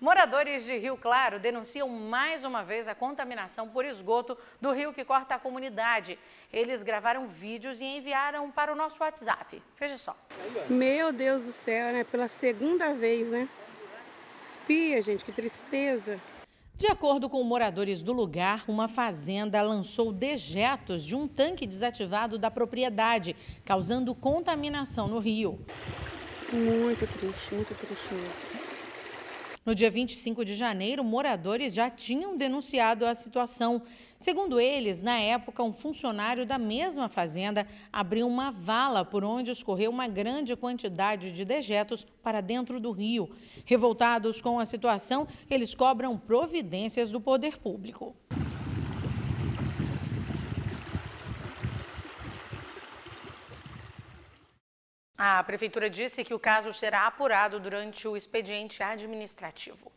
Moradores de Rio Claro denunciam mais uma vez a contaminação por esgoto do rio que corta a comunidade. Eles gravaram vídeos e enviaram para o nosso WhatsApp. Veja só. Meu Deus do céu, né? Pela segunda vez, né? Espia, gente, que tristeza. De acordo com moradores do lugar, uma fazenda lançou dejetos de um tanque desativado da propriedade, causando contaminação no rio. Muito triste, muito triste mesmo. No dia 25 de janeiro, moradores já tinham denunciado a situação. Segundo eles, na época, um funcionário da mesma fazenda abriu uma vala por onde escorreu uma grande quantidade de dejetos para dentro do rio. Revoltados com a situação, eles cobram providências do poder público. A prefeitura disse que o caso será apurado durante o expediente administrativo.